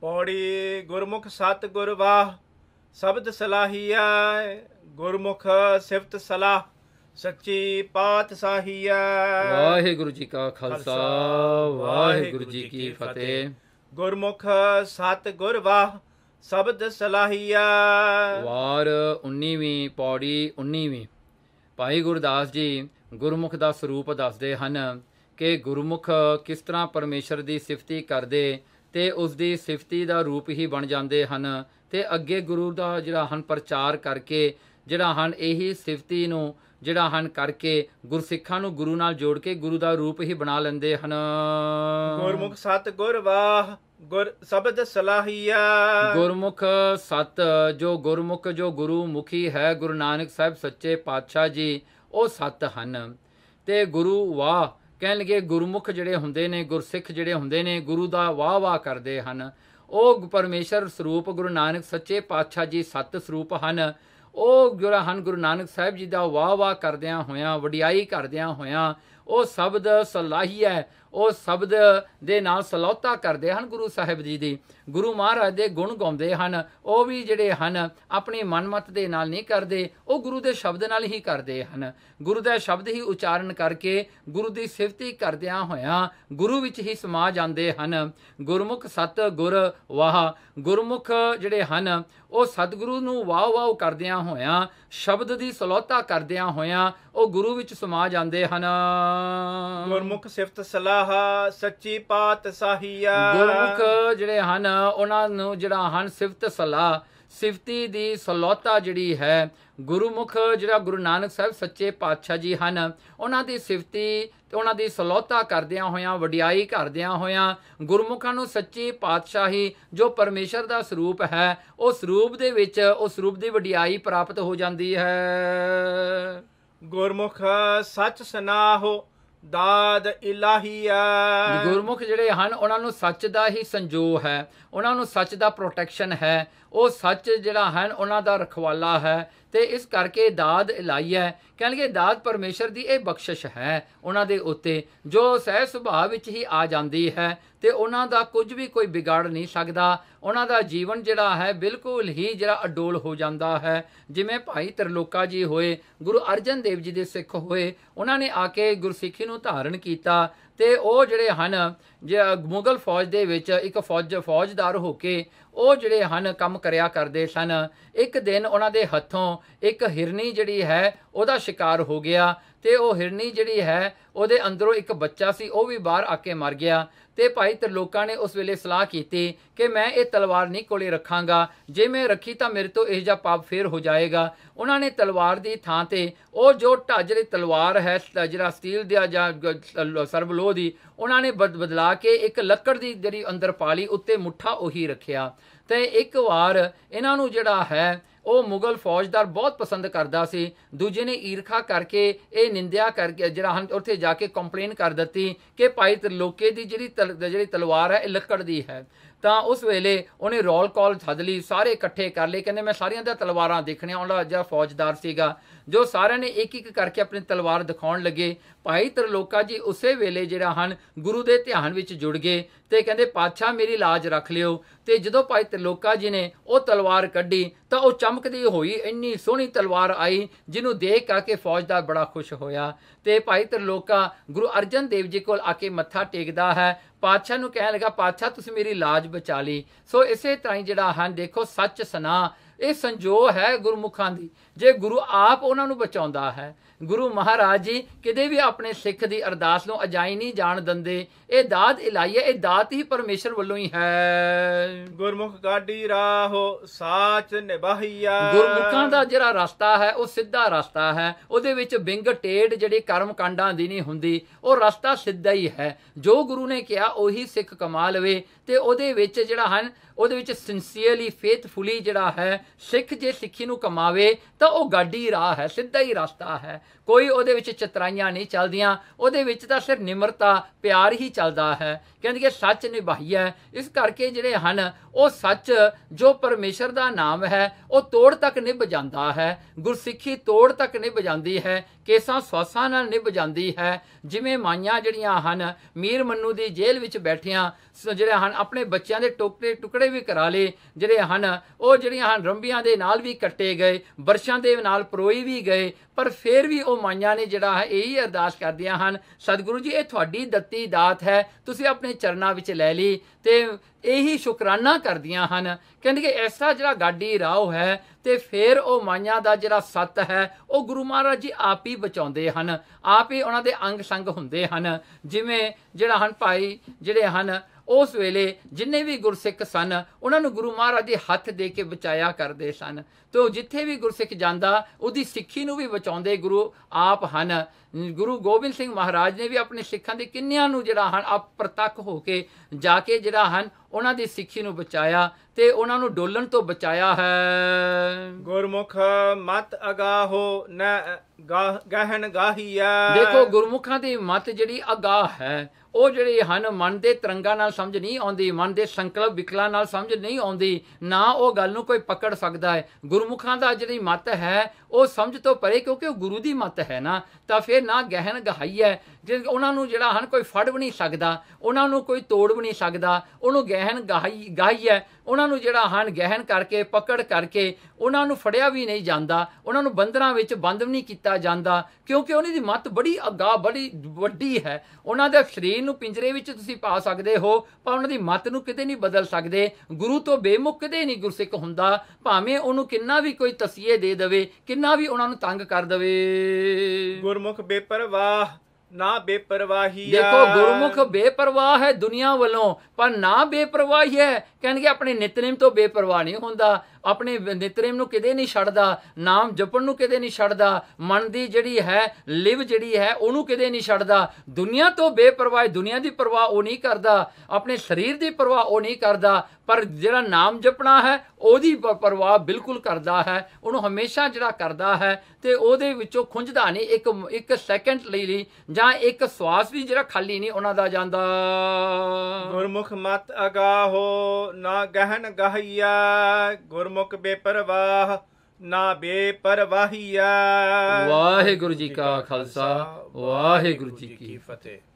ਪੌੜੀ ਗੁਰਮੁਖ ਸਤ ਗੁਰ ਵਾਹ ਸ਼ਬਦ ਸਲਾਹੀਆ ਗੁਰਮੁਖ ਸਿਫਤ ਸਲਾਹ ਸੱਚੀ ਪਾਤ ਸਾਹੀਆ ਵਾਹਿਗੁਰੂ ਜੀ ਕਾ ਖਾਲਸਾ ਵਾਹਿਗੁਰੂ ਜੀ ਕੀ ਫਤਿਹ ਗੁਰਮੁਖ ਸਤ ਗੁਰ ਵਾਹ ਸ਼ਬਦ ਸਲਾਹੀਆ ਵਾਰ 19ਵੀਂ ਪੌੜੀ 19ਵੀਂ ਭਾਈ ਗੁਰਦਾਸ ਜੀ ਗੁਰਮੁਖ ਦਾ ਸਰੂਪ ਦੱਸਦੇ ਹਨ ਕਿ ਗੁਰਮੁਖ ਕਿਸ ਤਰ੍ਹਾਂ ਪਰਮੇਸ਼ਰ ਦੀ ਸਿਫਤੀ ਕਰਦੇ ਤੇ ਉਸ ਦੀ ਸਿਫਤੀ ਦਾ ਰੂਪ ਹੀ ਬਣ ਜਾਂਦੇ ਹਨ ਤੇ ਅੱਗੇ ਗੁਰੂ ਦਾ ਜਿਹੜਾ ਹਨ ਪ੍ਰਚਾਰ ਕਰਕੇ ਜਿਹੜਾ ਹਨ ਇਹੀ ਸਿਫਤੀ ਨੂੰ ਜਿਹੜਾ ਹਨ ਕਰਕੇ ਗੁਰਸਿੱਖਾਂ ਨੂੰ ਗੁਰੂ ਨਾਲ ਜੋੜ ਕੇ ਗੁਰੂ ਦਾ ਰੂਪ ਹੀ ਬਣਾ ਲੈਂਦੇ ਹਨ ਗੁਰਮੁਖ ਸਤ ਗੁਰ ਵਾਹ ਗੁਰ ਸ਼ਬਦ ਸਲਾਹੀਆ ਗੁਰਮੁਖ ਸਤ ਜੋ ਗੁਰਮੁਖ ਜੋ ਗੁਰੂ ਮੁਖੀ ਹੈ ਗੁਰੂ ਨਾਨਕ ਸਾਹਿਬ ਸੱਚੇ ਪਾਤਸ਼ਾਹ ਜੀ ਉਹ ਸਤ ਹਨ ਤੇ ਗੁਰੂ ਵਾਹ ਕਹਿਣਗੇ ਗੁਰਮੁਖ ਜਿਹੜੇ ਹੁੰਦੇ ਨੇ ਗੁਰਸਿੱਖ ਜਿਹੜੇ ਹੁੰਦੇ ਨੇ ਗੁਰੂ ਦਾ ਵਾਹ ਵਾਹ ਕਰਦੇ ਹਨ ਉਹ ਪਰਮੇਸ਼ਰ ਸਰੂਪ ਗੁਰੂ ਨਾਨਕ ਸੱਚੇ ਪਾਤਸ਼ਾਹ ਜੀ ਸਤ ਸਰੂਪ ਹਨ ਉਹ ਜਿਹੜਾ ਹਨ ਗੁਰੂ ਨਾਨਕ ਸਾਹਿਬ ਜੀ ਦਾ ਵਾਹ ਵਾਹ ਕਰਦਿਆਂ ਹੋਇਆਂ ਵਡਿਆਈ ਕਰਦਿਆਂ ਹੋਇਆਂ ਉਹ ਸ਼ਬਦ ਸਲਾਹੀ ਹੈ ਉਹ ਸ਼ਬਦ ਦੇ ਨਾਲ ਸਲੋਤਾ ਕਰਦੇ ਹਨ ਗੁਰੂ ਸਾਹਿਬ ਜੀ ਦੀ ਗੁਰੂ ਮਹਾਰਾਜ ਦੇ ਗੁਣ ਗਾਉਂਦੇ ਹਨ ਉਹ ਵੀ ਜਿਹੜੇ ਹਨ ਆਪਣੀ ਮਨਮਤ ਦੇ ਨਾਲ ਨਹੀਂ ਕਰਦੇ ਉਹ ਗੁਰੂ ਦੇ ਸ਼ਬਦ ਨਾਲ ਹੀ ਕਰਦੇ ਹਨ ਗੁਰੂ ਦਾ ਸ਼ਬਦ ਹੀ ਉਚਾਰਨ ਕਰਕੇ ਗੁਰੂ ਦੀ ਸਿਫਤੀ ਕਰਦਿਆਂ ਹੋਇਆਂ ਗੁਰੂ ਵਿੱਚ ਹੀ ਸਮਾ ਜਾਂਦੇ ਹਨ ਗੁਰਮੁਖ ਸਤ ਗੁਰ ਵਾਹ ਗੁਰਮੁਖ ਜਿਹੜੇ ਹਨ ਉਹ ਸਤਿਗੁਰੂ ਨੂੰ ਵਾਹ ਵਾਹ ਕਰਦਿਆਂ ਹੋਇਆਂ ਸ਼ਬਦ ਦੀ ਸਲੋਤਾ ਕਰਦਿਆਂ ਹੋਇਆਂ ਉਹ ਗੁਰੂ ਵਿੱਚ ਸਮਾ ਜਾਂਦੇ ਹਨ ਗੁਰਮੁਖ ਸਿਫਤ ਸਲਾਹ ਸੱਚੀ ਪਾਤ ਸਾਹੀਆ ਗੁਰਮੁਖ ਜਿਹੜੇ ਹਨ ਉਹਨਾਂ ਨੂੰ ਜਿਹੜਾ ਹਨ ਸਿਫਤ ਸਲਾਹ ਸਿਫਤੀ ਦੀ ਸਲੋਤਾ ਜਿਹੜੀ ਹੈ ਗੁਰਮੁਖ ਜਿਹੜਾ ਗੁਰੂ ਨਾਨਕ ਸਾਹਿਬ ਸੱਚੇ ਪਾਤਸ਼ਾਹ ਜੀ ਹਨ ਉਹਨਾਂ ਦੀ ਸਿਫਤੀ ਤੇ ਉਹਨਾਂ ਦੀ ਸਲੋਤਾ ਕਰਦਿਆਂ ਹੋਇਆਂ ਵਡਿਆਈ ਕਰਦਿਆਂ ਹੋਇਆਂ ਗੁਰਮੁਖਾਂ ਨੂੰ ਸੱਚੀ ਪਾਤਸ਼ਾਹੀ ਜੋ ਪਰਮੇਸ਼ਰ ਦਾ ਸਰੂਪ ਹੈ ਉਸ ਰੂਪ ਦੇ ਵਿੱਚ ਉਸ ਰੂਪ ਦੀ ਵਡਿਆਈ ਪ੍ਰਾਪਤ ਹੋ ਜਾਂਦੀ ਹੈ ਗੁਰਮੁਖ ਸੱਚ ਸੁਨਾਹੋ ਦਾਦ ਇਲਾਹੀਆ ਗੁਰਮੁਖ ਜਿਹੜੇ ਹਨ ਉਹਨਾਂ ਨੂੰ ਸੱਚ ਦਾ ਹੀ ਸੰਜੋਗ ਹੈ ਉਹਨਾਂ ਨੂੰ ਸੱਚ ਦਾ ਪ੍ਰੋਟੈਕਸ਼ਨ ਹੈ ਉਹ ਸੱਚ ਜਿਹੜਾ ਹਨ ਉਹਨਾਂ ਦਾ ਰਖਵਾਲਾ ਹੈ ਤੇ ਇਸ ਕਰਕੇ ਦਾਦ ਇਲਾਈ ਹੈ ਕਹਿੰਗੇ ਦਾਦ ਪਰਮੇਸ਼ਰ ਦੀ ਇਹ ਬਖਸ਼ਿਸ਼ ਹੈ ਉਹਨਾਂ ਦੇ ਉੱਤੇ ਜੋ ਸਹਿ ਸੁਭਾਅ ਵਿੱਚ ਹੀ ਆ ਜਾਂਦੀ ਹੈ ਤੇ ਉਹਨਾਂ ਦਾ ਕੁਝ ਵੀ ਕੋਈ ਵਿਗਾੜ ਨਹੀਂ ਸਕਦਾ ਉਹਨਾਂ ਦਾ ਜੀਵਨ ਜਿਹੜਾ ਹੈ ਬਿਲਕੁਲ ਹੀ ਜਿਹੜਾ ਅਡੋਲ ਹੋ ਜਾਂਦਾ ਹੈ ਜਿਵੇਂ ਭਾਈ ਤਰਲੋਕਾ ਜੀ ਹੋਏ ਗੁਰੂ ਅਰਜਨ ਦੇਵ ਜੀ ਦੇ ਸਿੱਖ ਹੋਏ ਉਹਨਾਂ ਨੇ ਆ ਕੇ ਗੁਰਸਿੱਖੀ ਨੂੰ ਧਾਰਨ ਕੀਤਾ ਤੇ ਉਹ ਜਿਹੜੇ ਹਨ ਮੁਗਲ ਫੌਜ ਦੇ ਵਿੱਚ ਇੱਕ ਫੌਜ ਫੌਜਦਾਰ ਹੋ ਕੇ ਉਹ ਜਿਹੜੇ ਹਨ ਕੰਮ ਕਰਿਆ ਕਰਦੇ ਸਨ ਇੱਕ ਦਿਨ ਉਹਨਾਂ ਦੇ ਹੱਥੋਂ ਇੱਕ ਹਿਰਨੀ ਜਿਹੜੀ ਹੈ ਉਹਦਾ ਸ਼ਿਕਾਰ ਹੋ ਗਿਆ ਤੇ ਉਹ ਹਿਰਨੀ ਜਿਹੜੀ ਹੈ ਉਹਦੇ ਅੰਦਰੋਂ ਇੱਕ ਬੱਚਾ ਸੀ ਉਹ ਵੀ ਬਾਹਰ ਆ ਕੇ ਮਰ ਗਿਆ ਤੇ ਭਾਈ ਤਰਲੋਕਾਂ ਨੇ ਉਸ ਵੇਲੇ ਸਲਾਹ ਕੀਤੀ ਕਿ ਮੈਂ ਇਹ ਤਲਵਾਰ ਨਹੀਂ ਕੋਲੇ ਰੱਖਾਂਗਾ ਜੇ ਮੈਂ ਰੱਖੀ ਤਾਂ ਮੇਰੇ ਤੋਂ ਇਹ ਜਿਹਾ ਪਾਪ ਫੇਰ ਹੋ ਜਾਏਗਾ ਉਹਨਾਂ ਨੇ ਤਲਵਾਰ ਦੀ ਥਾਂ ਤੇ ਉਹ ਜੋ ਦੀ ਤਲਵਾਰ ਹੈ ਜਿਹੜਾ ਸਟੀਲ ਦੀ ਜਾਂ ਸਰਬਲੋ ਦੀ ਉਹਨਾਂ ਨੇ ਬਦਲਾ ਕੇ ਇੱਕ ਲੱਕੜ ਦੀ ਜਿਹੜੀ ਅੰਦਰ ਪਾ ਲਈ ਉੱਤੇ ਮੁੱਠਾ ਉਹੀ ਰੱਖਿਆ ਤੇ ਇੱਕ ਵਾਰ ਇਹਨਾਂ ਨੂੰ ਜਿਹੜਾ ਹੈ ਉਹ ਮੁਗਲ ਫੌਜਦਾਰ ਬਹੁਤ ਪਸੰਦ ਕਰਦਾ ਸੀ ਦੂਜੇ ਨੇ ਈਰਖਾ ਕਰਕੇ ਇਹ ਨਿੰਦਿਆ ਕਰਕੇ ਜਿਹੜਾ ਉੱਥੇ ਜਾ ਕੇ ਕੰਪਲੇਨ ਕਰ ਦਿੱਤੀ ਕਿ ਭਾਈ ਲੋਕੇ ਦੀ ਜਿਹੜੀ ਜਿਹੜੀ ਤਲਵਾਰ ਹੈ ਇਹ ਲੱਕੜ ਦੀ ਹੈ ਤਾਂ ਉਸ ਵੇਲੇ ਉਹਨੇ ਰੋਲ ਕਾਲ ਸੱਦ ਲਈ ਸਾਰੇ ਇਕੱਠੇ ਕਰ ਲਏ ਕਹਿੰਦੇ ਮੈਂ ਸਾਰਿਆਂ ਦਾ ਤਲਵਾਰਾਂ ਦੇਖਣੀਆਂ ਉਹਦਾ ਜਿਹੜਾ ਫੌਜਦਾਰ ਸੀਗਾ ਜੋ ਸਾਰਿਆਂ ਨੇ ਇੱਕ ਇੱਕ ਕਰਕੇ ਆਪਣੀ ਤਲਵਾਰ ਦਿਖਾਉਣ ਲੱਗੇ ਭਾਈ ਤਰਲੋਕਾ ਜੀ ਉਸੇ ਵੇਲੇ ਜਿਹੜਾ ਹਨ ਗੁਰੂ ਦੇ ਧਿਆਨ ਵਿੱਚ ਜੁੜ ਗਏ ਤੇ ਕਹਿੰਦੇ ਪਾਤਸ਼ਾਹ ਮੇਰੀ ਲਾਜ ਰੱਖ ਲਿਓ ਤੇ ਜਦੋਂ ਭਾਈ ਤਰਲੋਕਾ ਜੀ ਨੇ ਉਹ ਤਲਵਾਰ ਕੱਢੀ ਤਾਂ ਉਹ ਚਮਕਦੀ ਹੋਈ ਇੰਨੀ ਸੋਹਣੀ ਤਲਵਾਰ ਆਈ ਜਿਹਨੂੰ ਦੇਖ ਕੇ ਫੌਜਦਾਰ ਬੜਾ ਖੁਸ਼ ਹੋਇਆ ਤੇ ਭਾਈ ਤਰਲੋਕਾ ਗੁਰੂ ਅਰਜਨ ਦੇਵ ਜੀ ਕੋਲ ਆ ਕੇ ਮੱਥਾ ਟੇਕਦਾ ਹੈ ਪਾਤਸ਼ਾਹ ਨੂੰ ਕਹਿਣ ਲੱਗਾ ਪਾਤਸ਼ਾਹ ਤੁਸੀਂ ਮੇਰੀ ਲਾਜ ਬਚਾ ਲਈ ਸੋ ਇਸੇ ਤਰ੍ਹਾਂ ਜਿਹੜਾ ਹਨ ਦੇਖੋ ਸੱਚ ਸਨਾ ਇਹ ਸੰਜੋਗ ਹੈ ਗੁਰਮੁਖਾਂ ਦੀ ਜੇ ਗੁਰੂ ਆਪ ਉਹਨਾਂ ਨੂੰ ਬਚਾਉਂਦਾ ਹੈ ਗੁਰੂ ਮਹਾਰਾਜ ਜੀ ਕਿਤੇ ਵੀ ਆਪਣੇ ਸਿੱਖ ਦੀ ਅਰਦਾਸ ਨੂੰ ਅਜਾਈ ਨਹੀਂ ਜਾਣ ਦਿੰਦੇ ਇਹ ਦਾਤ ਇਲਾਈ ਹੈ ਇਹ ਦਾਤ ਹੀ ਪਰਮੇਸ਼ਰ ਵੱਲੋਂ ਹੀ ਹੈ ਗੁਰਮੁਖ ਕਾਢੀ ਰਾਹੋ ਸਾਚ ਨਿਭਾਈਆ ਗੁਰਮੁਖਾਂ ਦਾ ਜਿਹੜਾ ਰਸਤਾ ਹੈ ਉਹ ਸਿੱਧਾ ਰਸਤਾ ਹੈ ਉਹਦੇ ਵਿੱਚ ਵਿੰਗ ਟੇੜ ਜਿਹੜੇ ਕਰਮ ਕਾਂਡਾਂ ਦੀ ਨਹੀਂ ਹੁੰਦੀ ਉਹ ਰਸਤਾ ਸਿੱਧਾ ਹੀ ਹੈ ਜੋ ਗੁਰੂ ਨੇ ਕਿਹਾ ਉਹੀ ਸਿੱਖ ਕਮਾ ਲਵੇ ਤੇ ਉਹਦੇ ਵਿੱਚ ਜਿਹੜਾ ਹਨ ਉਹਦੇ ਵਿੱਚ ਸਿੰਸੀਅਰਲੀ ਫੇਥਫੁਲੀ ਜਿਹੜਾ ਹੈ ਸਿੱਖ ਜੇ ਸਿੱਖੀ ਨੂੰ ਕਮਾਵੇ ਤਾਂ ਉਹ ਗਾਡੀ ਰਾਹ ਹੈ ਸਿੱਧਾ ਹੀ ਰਸਤਾ ਹੈ ਕੋਈ ਉਹਦੇ ਵਿੱਚ ਚਤਰਾਈਆਂ ਨਹੀਂ ਚੱਲਦੀਆਂ ਉਹਦੇ ਵਿੱਚ ਤਾਂ ਸਿਰ ਨਿਮਰਤਾ ਪਿਆਰ ਹੀ ਚੱਲਦਾ ਹੈ ਕਹਿੰਦੀ ਕਿ ਸੱਚ ਨਿਭਾਈਐ ਇਸ ਕਰਕੇ ਜਿਹੜੇ ਹਨ ਉਹ ਸੱਚ ਜੋ ਪਰਮੇਸ਼ਰ ਦਾ ਨਾਮ ਹੈ ਉਹ ਤੋੜ ਤੱਕ ਨਿਭ ਜਾਂਦਾ ਹੈ ਗੁਰਸਿੱਖੀ ਤੋੜ ਤੱਕ ਨਿਭ ਜਾਂਦੀ ਹੈ ਕੇਸਾਂ ਸਵਾਸਾਂ ਨਾਲ ਨਿਭ ਜਾਂਦੀ ਹੈ ਜਿਵੇਂ ਮਾਈਆਂ ਜਿਹੜੀਆਂ ਹਨ ਮੀਰ ਮੰਨੂ ਦੀ ਜੇਲ੍ਹ ਵਿੱਚ ਬੈਠੀਆਂ ਜਿਹੜੇ ਹਨ ਆਪਣੇ ਬੱਚਿਆਂ ਦੇ ਟੋਕਰੇ ਟੁਕੜੇ ਵੀ ਕਰਾ ਲਏ ਜਿਹੜੇ ਹਨ ਉਹ ਜਿਹੜੀਆਂ ਹਨ ਰੰਬੀਆਂ ਦੇ ਨਾਲ ਵੀ ਕੱਟੇ ਗਏ ਬਰਸ਼ਾਂ ਦੇ ਨਾਲ ਪਰੋਈ ਵੀ ਗਏ ਪਰ ਫੇਰ ਵੀ ਉਹ ਮਾਈਆਂ ਨੇ ਜਿਹੜਾ ਹੈ ਇਹੀ ਅਰਦਾਸ ਕਰਦੀਆਂ ਹਨ ਸਤਿਗੁਰੂ ਜੀ ਇਹ ਤੁਹਾਡੀ ਦਿੱਤੀ ਦਾਤ ਹੈ ਤੁਸੀਂ ਆਪਣੇ ਚਰਨਾਂ ਵਿੱਚ ਲੈ ਲਈ ਤੇ ਇਹੀ ਸ਼ੁਕਰਾਨਾ ਕਰਦੀਆਂ ਹਨ ਕਹਿੰਦੇ ਕਿ ਇਸ ਤਰ੍ਹਾਂ ਜਿਹੜਾ ਗਾਡੀ ਰਾਉ ਹੈ ਤੇ ਫਿਰ ਉਹ ਮਾਈਆਂ ਦਾ ਜਿਹੜਾ ਸੱਤ ਹੈ ਉਹ ਗੁਰੂ ਮਹਾਰਾਜ ਜੀ ਆਪ ਹੀ ਬਚਾਉਂਦੇ ਹਨ ਆਪ ਹੀ ਉਹਨਾਂ ਦੇ ਅੰਗ ਸੰਗ ਹੁੰਦੇ ਹਨ ਜਿਵੇਂ ਜਿਹੜਾ ਹਨ ਭਾਈ ਜਿਹੜੇ ਹਨ ਉਸ ਵੇਲੇ ਜਿੰਨੇ ਵੀ ਗੁਰਸਿੱਖ ਸਨ ਉਹਨਾਂ ਨੂੰ ਗੁਰੂ ਮਹਾਰਾਜ ਦੇ ਹੱਥ ਦੇ ਕੇ ਬਚਾਇਆ ਕਰਦੇ ਸਨ ਤੇ ਉਹ ਜਿੱਥੇ ਵੀ ਗੁਰਸਿੱਖ ਜਾਂਦਾ ਉਹਦੀ ਸਿੱਖੀ ਨੂੰ ਵੀ ਬਚਾਉਂਦੇ ਗੁਰੂ ਆਪ ਹਨ ਗੁਰੂ ਗੋਬਿੰਦ ਸਿੰਘ ਮਹਾਰਾਜ ਨੇ ਵੀ ਆਪਣੇ ਸਿੱਖਾਂ ਦੇ ਕਿੰਨਿਆਂ ਨੂੰ ਜਿਹੜਾ ਹਨ ਆਪ ਪ੍ਰਤੱਖ ਹੋ ਕੇ ਜਾ ਕੇ ਜਿਹੜਾ ਹਨ ਉਹਨਾਂ ਦੀ ਸਿੱਖੀ ਨੂੰ ਬਚਾਇਆ ਤੇ ਉਹਨਾਂ ਨੂੰ ਡੋਲਣ ਤੋਂ ਬਚਾਇਆ ਹੈ ਗੁਰਮੁਖ ਮਤ ਅਗਾਹੋ ਨ ਗਹਿਣ ਗਾਹੀਆ ਦੇਖੋ ਗੁਰਮੁਖਾਂ ਦੀ ਮਤ ਜਿਹੜੀ ਅਗਾਹ ਹੈ ਉਹ ਜਿਹੜੇ ਹਨ ਮਨ ਦੇ ਤਰੰਗਾਂ ਨਾਲ ਸਮਝ ਨਹੀਂ ਆਉਂਦੀ ਮਨ ਦੇ ਸੰਕਲਪ ਵਿਕਲਾਂ ਨਾਲ ਸਮਝ ਨਹੀਂ ਆਉਂਦੀ ਨਾ ਉਹ ਗੱਲ ਨੂੰ ਕੋਈ ਪਕੜ ਸਕਦਾ ਹੈ ਗੁਰਮੁਖਾਂ ਦਾ ਜਿਹੜੀ ਮਤ ਹੈ ਉਹ ਸਮਝ ਤੋਂ ਪਰੇ ਕਿਉਂਕਿ ਉਹ ਗੁਰੂ ਦੀ ਮਤ ਹੈ ਨਾ ਤਾਂ ਫਿਰ ਨਾ ਗਹਿਣ ਗਹਾਈ ਹੈ ਜੇ ਉਹਨਾਂ ਨੂੰ ਜਿਹੜਾ ਹਨ ਕੋਈ ਫੜ ਵੀ ਨਹੀਂ ਸਕਦਾ ਉਹਨਾਂ ਨੂੰ ਕੋਈ ਤੋੜ ਵੀ ਨਹੀਂ ਸਕਦਾ ਉਹਨੂੰ ਗਹਿਨ ਗਾਈ ਗਾਈ ਹੈ ਉਹਨਾਂ ਨੂੰ ਜਿਹੜਾ ਹਨ ਗਹਿਨ ਕਰਕੇ ਪਕੜ ਕਰਕੇ ਉਹਨਾਂ ਨੂੰ ਫੜਿਆ ਵੀ ਨਹੀਂ ਜਾਂਦਾ ਉਹਨਾਂ ਨੂੰ ਬੰਦਰਾਂ ਵਿੱਚ ਬੰਦ ਵੀ ਨਹੀਂ ਕੀਤਾ ਜਾਂਦਾ ਕਿਉਂਕਿ ਉਹਨਾਂ ਦੀ ਮਤ ਬੜੀ ਅਗਾ ਬੜੀ ਵੱਡੀ ਹੈ ਉਹਨਾਂ ਦੇ ਸਰੀਰ ਨੂੰ ਪਿੰਜਰੇ ਵਿੱਚ ਤੁਸੀਂ ਪਾ ਸਕਦੇ ਹੋ ਪਰ ਉਹਨਾਂ ਦੀ ਮਤ ਨੂੰ ਕਿਤੇ ਨਹੀਂ ਬਦਲ ਸਕਦੇ ਗੁਰੂ ਤੋਂ ਬੇਮੁਖ ਕਦੇ ਨਹੀਂ ਗੁਰਸਿੱਖ ਹੁੰਦਾ ਭਾਵੇਂ ਉਹਨੂੰ ਕਿੰਨਾ ਵੀ ਕੋਈ ਤਸੀਹੇ ਦੇ ਦੇਵੇ ਕਿੰਨਾ ਵੀ ਉਹਨਾਂ ਨੂੰ ਤੰਗ ਕਰ ਦੇਵੇ ਗੁਰਮੁਖ ਬੇਪਰਵਾਹ ਨਾ ਬੇਪਰਵਾਹੀ ਦੇਖੋ ਗੁਰਮੁਖ ਬੇਪਰਵਾਹ ਹੈ ਦੁਨੀਆ ਵੱਲੋਂ ਪਰ ਨਾ ਬੇਪਰਵਾਹੀ ਹੈ ਕਹਿੰਦੇ ਆਪਣੇ ਨਿਤਨੇਮ ਤੋਂ ਬੇਪਰਵਾਹ ਨਹੀਂ ਹੁੰਦਾ ਆਪਣੇ ਨਿਤਰੇਮ ਨੂੰ ਕਿਤੇ ਨਹੀਂ ਛੱਡਦਾ ਨਾਮ ਜਪਣ ਨੂੰ ਕਿਤੇ ਨਹੀਂ ਛੱਡਦਾ ਮਨ ਦੀ ਜਿਹੜੀ ਹੈ ਲਿਵ ਜਿਹੜੀ ਹੈ ਉਹਨੂੰ ਕਿਤੇ ਨਹੀਂ ਛੱਡਦਾ ਦੁਨੀਆ ਤੋਂ ਬੇਪਰਵਾਹ ਦੁਨੀਆ ਦੀ ਪਰਵਾਹ ਉਹ ਨਹੀਂ ਕਰਦਾ ਆਪਣੇ ਸਰੀਰ ਦੀ ਪਰਵਾਹ ਉਹ ਨਹੀਂ ਕਰਦਾ ਪਰ ਜਿਹੜਾ ਨਾਮ ਜਪਣਾ ਹੈ ਉਹਦੀ ਪਰਵਾਹ ਬਿਲਕੁਲ ਕਰਦਾ ਹੈ ਉਹਨੂੰ ਹਮੇਸ਼ਾ ਜਿਹੜਾ ਕਰਦਾ ਹੈ ਤੇ ਉਹਦੇ ਵਿੱਚੋਂ ਖੁੰਝਦਾ ਨਹੀਂ ਇੱਕ ਇੱਕ ਸੈਕਿੰਡ ਲਈ ਜਾਂ ਇੱਕ ਸਵਾਸ ਵੀ ਜਿਹੜਾ ਖਾਲੀ ਨਹੀਂ ਉਹਨਾਂ ਦਾ ਜਾਂਦਾ ਗੁਰਮੁਖ ਮਤ ਅਗਾਹੋ ਨਾ ਗਹਿਨ ਗਹਈਆ ਗੁਰਮੁਖ ਬੇਪਰਵਾਹ ਨਾ ਬੇਪਰਵਾਹੀਆ ਵਾਹਿਗੁਰੂ ਜੀ ਕਾ ਖਾਲਸਾ ਵਾਹਿਗੁਰੂ ਜੀ ਕੀ ਫਤਿਹ